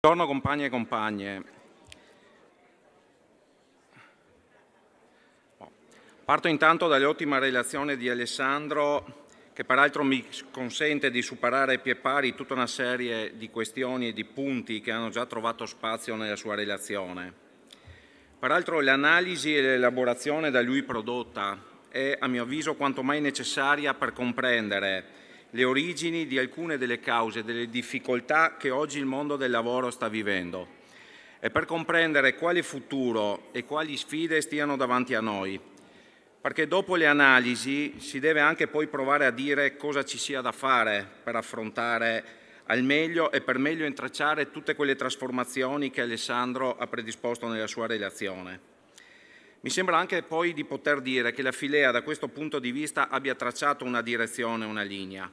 Buongiorno compagni e compagne. Parto intanto dall'ottima relazione di Alessandro che peraltro mi consente di superare pie pari tutta una serie di questioni e di punti che hanno già trovato spazio nella sua relazione. Peraltro l'analisi e l'elaborazione da lui prodotta è a mio avviso quanto mai necessaria per comprendere le origini di alcune delle cause delle difficoltà che oggi il mondo del lavoro sta vivendo e per comprendere quale futuro e quali sfide stiano davanti a noi. Perché dopo le analisi si deve anche poi provare a dire cosa ci sia da fare per affrontare al meglio e per meglio intracciare tutte quelle trasformazioni che Alessandro ha predisposto nella sua relazione. Mi sembra anche poi di poter dire che la Filea da questo punto di vista abbia tracciato una direzione, una linea,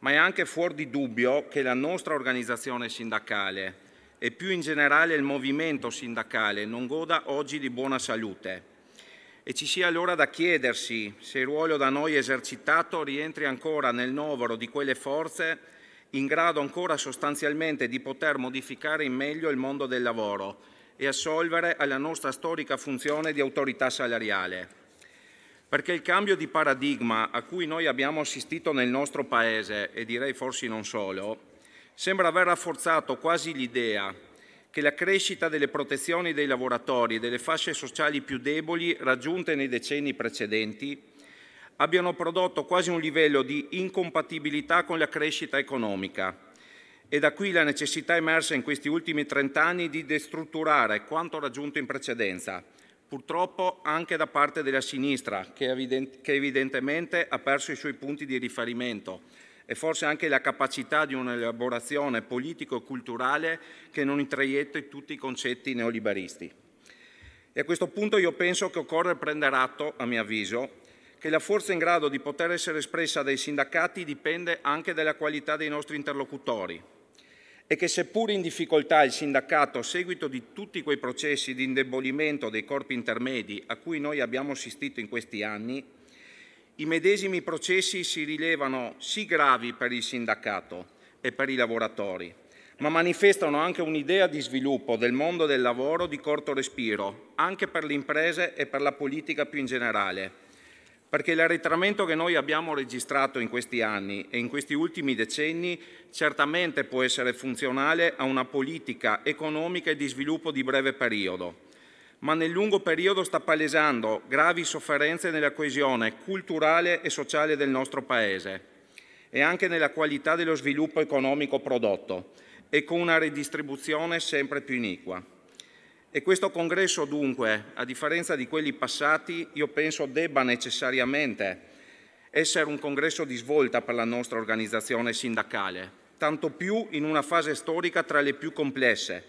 ma è anche fuori di dubbio che la nostra organizzazione sindacale e più in generale il movimento sindacale non goda oggi di buona salute. E ci sia allora da chiedersi se il ruolo da noi esercitato rientri ancora nel novero di quelle forze in grado ancora sostanzialmente di poter modificare in meglio il mondo del lavoro e assolvere alla nostra storica funzione di autorità salariale. Perché il cambio di paradigma a cui noi abbiamo assistito nel nostro Paese, e direi forse non solo, sembra aver rafforzato quasi l'idea che la crescita delle protezioni dei lavoratori e delle fasce sociali più deboli raggiunte nei decenni precedenti abbiano prodotto quasi un livello di incompatibilità con la crescita economica e da qui la necessità emersa in questi ultimi trent'anni di destrutturare quanto raggiunto in precedenza, purtroppo anche da parte della sinistra, che, evident che evidentemente ha perso i suoi punti di riferimento e forse anche la capacità di un'elaborazione politico culturale che non intraiette tutti i concetti neoliberisti. E a questo punto io penso che occorre prendere atto, a mio avviso, che la forza in grado di poter essere espressa dai sindacati dipende anche dalla qualità dei nostri interlocutori, e che seppur in difficoltà il sindacato, a seguito di tutti quei processi di indebolimento dei corpi intermedi a cui noi abbiamo assistito in questi anni, i medesimi processi si rilevano sì gravi per il sindacato e per i lavoratori, ma manifestano anche un'idea di sviluppo del mondo del lavoro di corto respiro, anche per le imprese e per la politica più in generale perché l'arretramento che noi abbiamo registrato in questi anni e in questi ultimi decenni certamente può essere funzionale a una politica economica e di sviluppo di breve periodo, ma nel lungo periodo sta palesando gravi sofferenze nella coesione culturale e sociale del nostro Paese e anche nella qualità dello sviluppo economico prodotto e con una redistribuzione sempre più iniqua. E questo congresso dunque, a differenza di quelli passati, io penso debba necessariamente essere un congresso di svolta per la nostra organizzazione sindacale, tanto più in una fase storica tra le più complesse.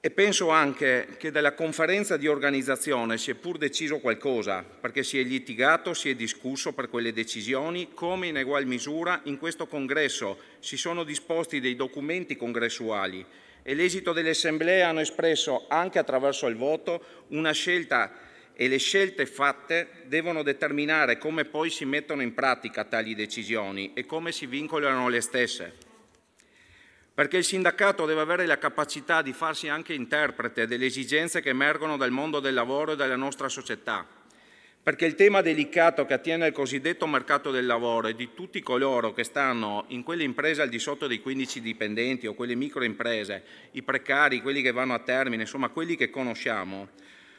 E penso anche che dalla conferenza di organizzazione si è pur deciso qualcosa, perché si è litigato, si è discusso per quelle decisioni, come in egual misura in questo congresso si sono disposti dei documenti congressuali e l'esito delle assemblee hanno espresso anche attraverso il voto una scelta e le scelte fatte devono determinare come poi si mettono in pratica tali decisioni e come si vincolano le stesse. Perché il sindacato deve avere la capacità di farsi anche interprete delle esigenze che emergono dal mondo del lavoro e dalla nostra società perché il tema delicato che attiene al cosiddetto mercato del lavoro e di tutti coloro che stanno in quelle imprese al di sotto dei 15 dipendenti o quelle microimprese, i precari, quelli che vanno a termine, insomma quelli che conosciamo,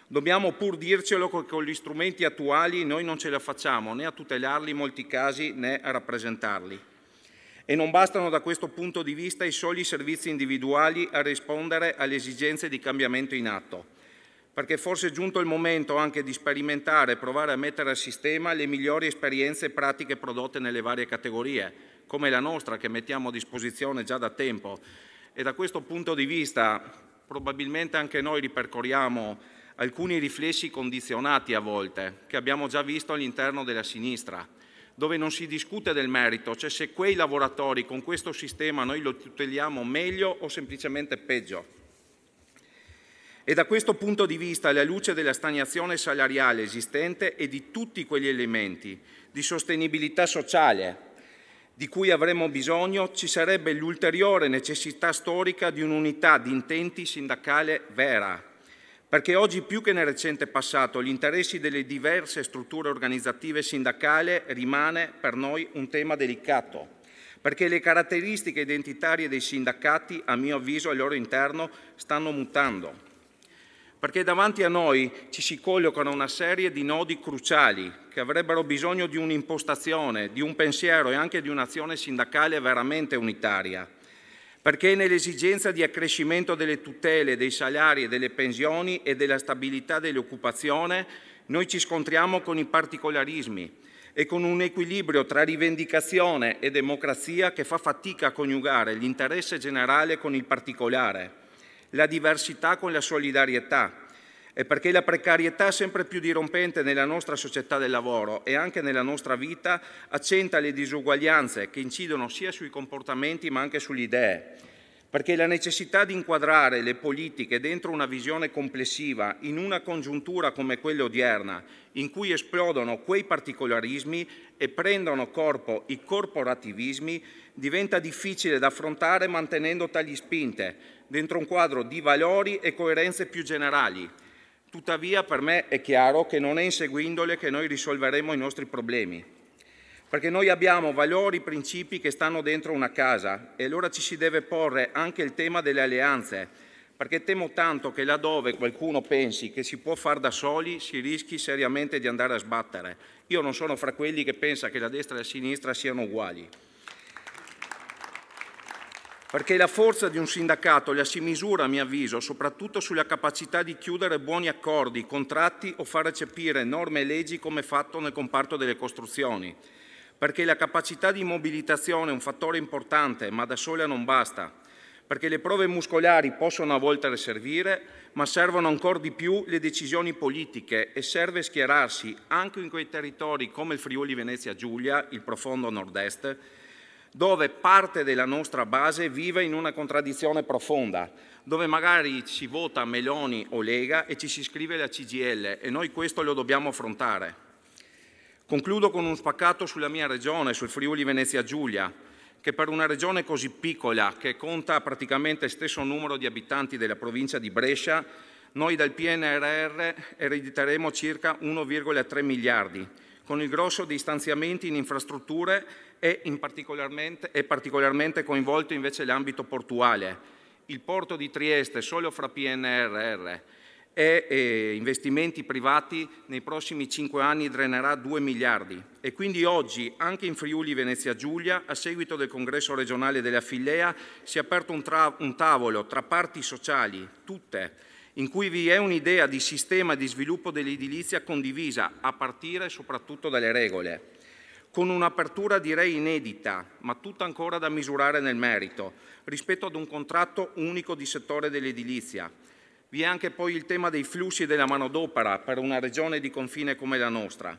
dobbiamo pur dircelo che con gli strumenti attuali noi non ce la facciamo né a tutelarli in molti casi né a rappresentarli. E non bastano da questo punto di vista i soli servizi individuali a rispondere alle esigenze di cambiamento in atto perché forse è giunto il momento anche di sperimentare e provare a mettere a sistema le migliori esperienze e pratiche prodotte nelle varie categorie, come la nostra che mettiamo a disposizione già da tempo. E da questo punto di vista probabilmente anche noi ripercorriamo alcuni riflessi condizionati a volte, che abbiamo già visto all'interno della sinistra, dove non si discute del merito, cioè se quei lavoratori con questo sistema noi lo tuteliamo meglio o semplicemente peggio. E da questo punto di vista, alla luce della stagnazione salariale esistente e di tutti quegli elementi di sostenibilità sociale di cui avremmo bisogno, ci sarebbe l'ulteriore necessità storica di un'unità di intenti sindacale vera, perché oggi più che nel recente passato gli interessi delle diverse strutture organizzative sindacali rimane per noi un tema delicato, perché le caratteristiche identitarie dei sindacati, a mio avviso, al loro interno stanno mutando perché davanti a noi ci si collocano una serie di nodi cruciali che avrebbero bisogno di un'impostazione, di un pensiero e anche di un'azione sindacale veramente unitaria, perché nell'esigenza di accrescimento delle tutele, dei salari e delle pensioni e della stabilità dell'occupazione noi ci scontriamo con i particolarismi e con un equilibrio tra rivendicazione e democrazia che fa fatica a coniugare l'interesse generale con il particolare la diversità con la solidarietà, e perché la precarietà sempre più dirompente nella nostra società del lavoro e anche nella nostra vita accenta le disuguaglianze che incidono sia sui comportamenti ma anche sulle idee perché la necessità di inquadrare le politiche dentro una visione complessiva in una congiuntura come quella odierna, in cui esplodono quei particolarismi e prendono corpo i corporativismi, diventa difficile da affrontare mantenendo tali spinte dentro un quadro di valori e coerenze più generali. Tuttavia per me è chiaro che non è inseguendole che noi risolveremo i nostri problemi. Perché noi abbiamo valori, e principi che stanno dentro una casa e allora ci si deve porre anche il tema delle alleanze, perché temo tanto che laddove qualcuno pensi che si può far da soli si rischi seriamente di andare a sbattere. Io non sono fra quelli che pensa che la destra e la sinistra siano uguali. Perché la forza di un sindacato la si misura, a mio avviso, soprattutto sulla capacità di chiudere buoni accordi, contratti o far recepire norme e leggi come fatto nel comparto delle costruzioni perché la capacità di mobilitazione è un fattore importante, ma da sola non basta, perché le prove muscolari possono a volte servire, ma servono ancora di più le decisioni politiche e serve schierarsi anche in quei territori come il Friuli Venezia Giulia, il profondo nord-est, dove parte della nostra base vive in una contraddizione profonda, dove magari si vota Meloni o Lega e ci si iscrive la CGL e noi questo lo dobbiamo affrontare. Concludo con un spaccato sulla mia regione, sul Friuli Venezia Giulia, che per una regione così piccola, che conta praticamente il stesso numero di abitanti della provincia di Brescia, noi dal PNRR erediteremo circa 1,3 miliardi, con il grosso dei stanziamenti in infrastrutture e in particolarmente, è particolarmente coinvolto invece l'ambito portuale. Il porto di Trieste, solo fra PNRR, e investimenti privati nei prossimi cinque anni drenerà 2 miliardi. E quindi oggi, anche in Friuli Venezia Giulia, a seguito del congresso regionale della Filea, si è aperto un, un tavolo tra parti sociali, tutte, in cui vi è un'idea di sistema di sviluppo dell'edilizia condivisa, a partire soprattutto dalle regole, con un'apertura direi inedita, ma tutta ancora da misurare nel merito, rispetto ad un contratto unico di settore dell'edilizia, vi è anche poi il tema dei flussi della manodopera per una regione di confine come la nostra.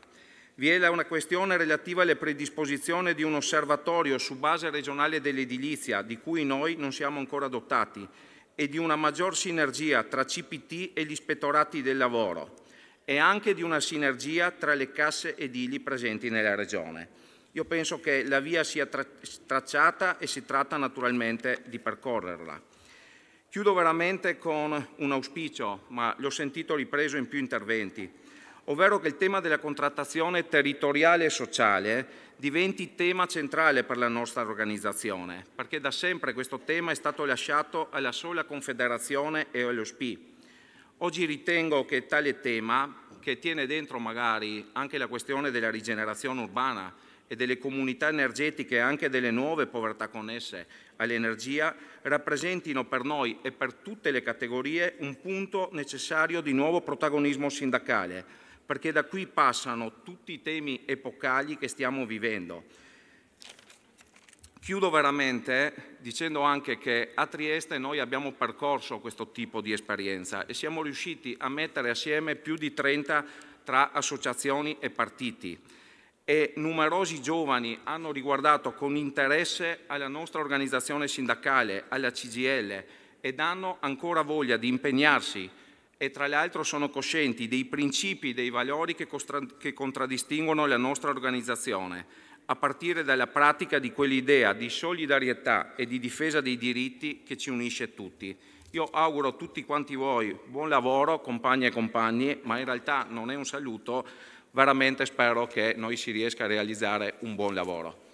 Vi è una questione relativa alla predisposizione di un osservatorio su base regionale dell'edilizia, di cui noi non siamo ancora dotati, e di una maggior sinergia tra CPT e gli ispettorati del lavoro, e anche di una sinergia tra le casse edili presenti nella regione. Io penso che la via sia tracciata e si tratta naturalmente di percorrerla. Chiudo veramente con un auspicio, ma l'ho sentito ripreso in più interventi, ovvero che il tema della contrattazione territoriale e sociale diventi tema centrale per la nostra organizzazione, perché da sempre questo tema è stato lasciato alla sola Confederazione e allo SPI. Oggi ritengo che tale tema, che tiene dentro magari anche la questione della rigenerazione urbana, e delle comunità energetiche e anche delle nuove povertà connesse all'energia rappresentino per noi e per tutte le categorie un punto necessario di nuovo protagonismo sindacale, perché da qui passano tutti i temi epocali che stiamo vivendo. Chiudo veramente dicendo anche che a Trieste noi abbiamo percorso questo tipo di esperienza e siamo riusciti a mettere assieme più di 30 tra associazioni e partiti e numerosi giovani hanno riguardato con interesse alla nostra organizzazione sindacale, alla CGL, ed hanno ancora voglia di impegnarsi e tra l'altro sono coscienti dei principi, dei valori che, che contraddistinguono la nostra organizzazione, a partire dalla pratica di quell'idea di solidarietà e di difesa dei diritti che ci unisce tutti. Io auguro a tutti quanti voi buon lavoro, compagne e compagni, ma in realtà non è un saluto, veramente spero che noi si riesca a realizzare un buon lavoro.